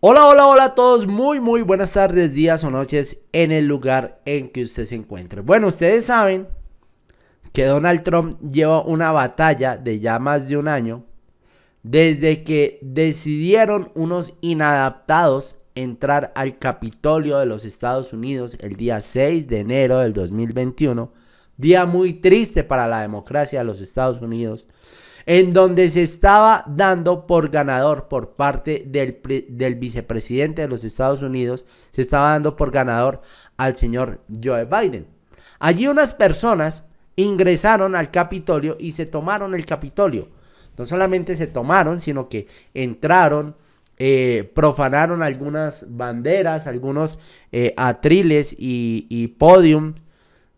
Hola, hola, hola a todos. Muy, muy buenas tardes, días o noches en el lugar en que usted se encuentre. Bueno, ustedes saben que Donald Trump lleva una batalla de ya más de un año desde que decidieron unos inadaptados entrar al Capitolio de los Estados Unidos el día 6 de enero del 2021. Día muy triste para la democracia de los Estados Unidos en donde se estaba dando por ganador por parte del, vicepresidente de los Estados Unidos, se estaba dando por ganador al señor Joe Biden. Allí unas personas ingresaron al Capitolio y se tomaron el Capitolio. No solamente se tomaron, sino que entraron, eh, profanaron algunas banderas, algunos eh, atriles y, y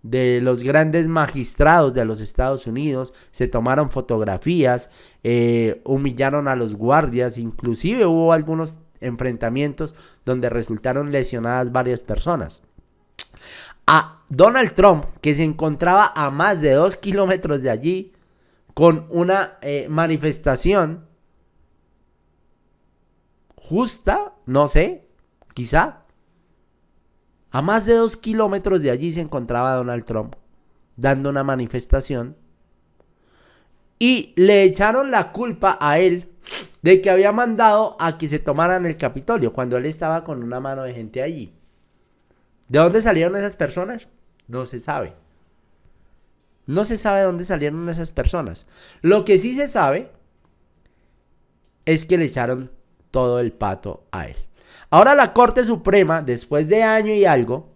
de los grandes magistrados de los Estados Unidos, se tomaron fotografías, eh, humillaron a los guardias, inclusive hubo algunos enfrentamientos donde resultaron lesionadas varias personas. A Donald Trump, que se encontraba a más de dos kilómetros de allí, con una eh, manifestación justa, no sé, quizá, a más de dos kilómetros de allí se encontraba Donald Trump dando una manifestación y le echaron la culpa a él de que había mandado a que se tomaran el Capitolio cuando él estaba con una mano de gente allí. ¿De dónde salieron esas personas? No se sabe. No se sabe de dónde salieron esas personas. Lo que sí se sabe es que le echaron todo el pato a él. Ahora la Corte Suprema, después de año y algo,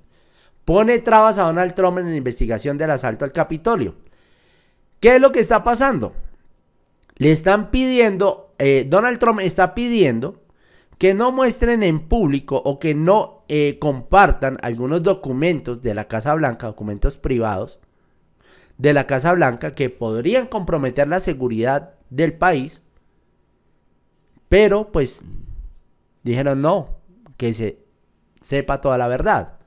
pone trabas a Donald Trump en la investigación del asalto al Capitolio. ¿Qué es lo que está pasando? Le están pidiendo, eh, Donald Trump está pidiendo que no muestren en público o que no eh, compartan algunos documentos de la Casa Blanca, documentos privados de la Casa Blanca que podrían comprometer la seguridad del país, pero pues dijeron no, que se sepa toda la verdad.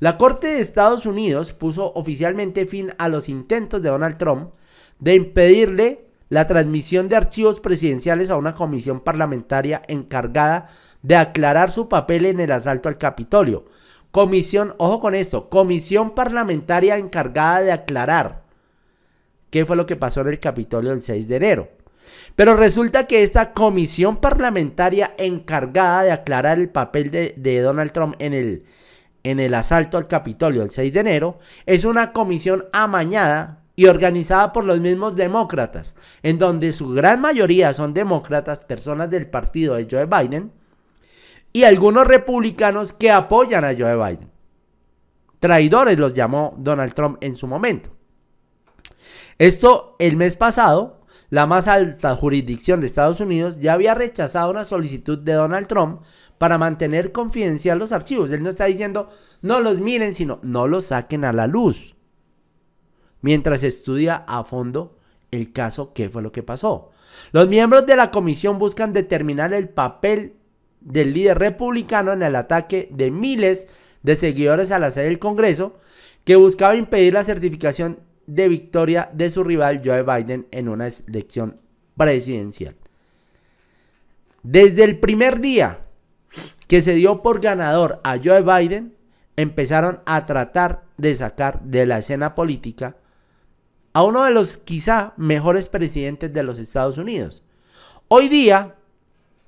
La Corte de Estados Unidos puso oficialmente fin a los intentos de Donald Trump de impedirle la transmisión de archivos presidenciales a una comisión parlamentaria encargada de aclarar su papel en el asalto al Capitolio. Comisión, ojo con esto, comisión parlamentaria encargada de aclarar qué fue lo que pasó en el Capitolio el 6 de enero. Pero resulta que esta comisión parlamentaria encargada de aclarar el papel de, Donald Trump en el, en el asalto al Capitolio el 6 de enero es una comisión amañada y organizada por los mismos demócratas, en donde su gran mayoría son demócratas, personas del partido de Joe Biden, y algunos republicanos que apoyan a Joe Biden. Traidores los llamó Donald Trump en su momento. Esto el mes pasado la más alta jurisdicción de Estados Unidos, ya había rechazado una solicitud de Donald Trump para mantener confidencial los archivos. Él no está diciendo no los miren, sino no los saquen a la luz. Mientras estudia a fondo el caso, qué fue lo que pasó. Los miembros de la comisión buscan determinar el papel del líder republicano en el ataque de miles de seguidores a la sede del Congreso que buscaba impedir la certificación de victoria de su rival Joe Biden en una elección presidencial. Desde el primer día que se dio por ganador a Joe Biden, empezaron a tratar de sacar de la escena política a uno de los quizá mejores presidentes de los Estados Unidos. Hoy día,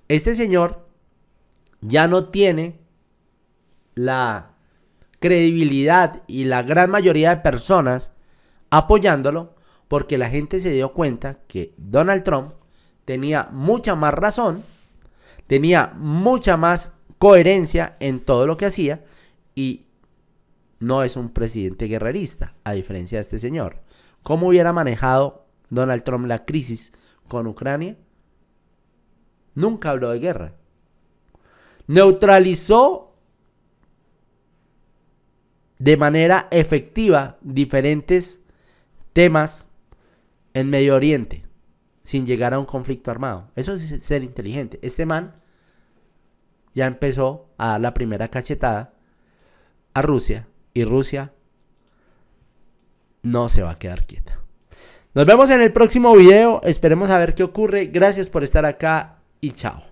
este señor ya no tiene la credibilidad y la gran mayoría de personas apoyándolo porque la gente se dio cuenta que Donald Trump tenía mucha más razón, tenía mucha más coherencia en todo lo que hacía y no es un presidente guerrerista, a diferencia de este señor. ¿Cómo hubiera manejado Donald Trump la crisis con Ucrania? Nunca habló de guerra. Neutralizó de manera efectiva diferentes temas en Medio Oriente sin llegar a un conflicto armado. Eso es ser inteligente. Este man ya empezó a dar la primera cachetada a Rusia y Rusia no se va a quedar quieta. Nos vemos en el próximo video. Esperemos a ver qué ocurre. Gracias por estar acá y chao.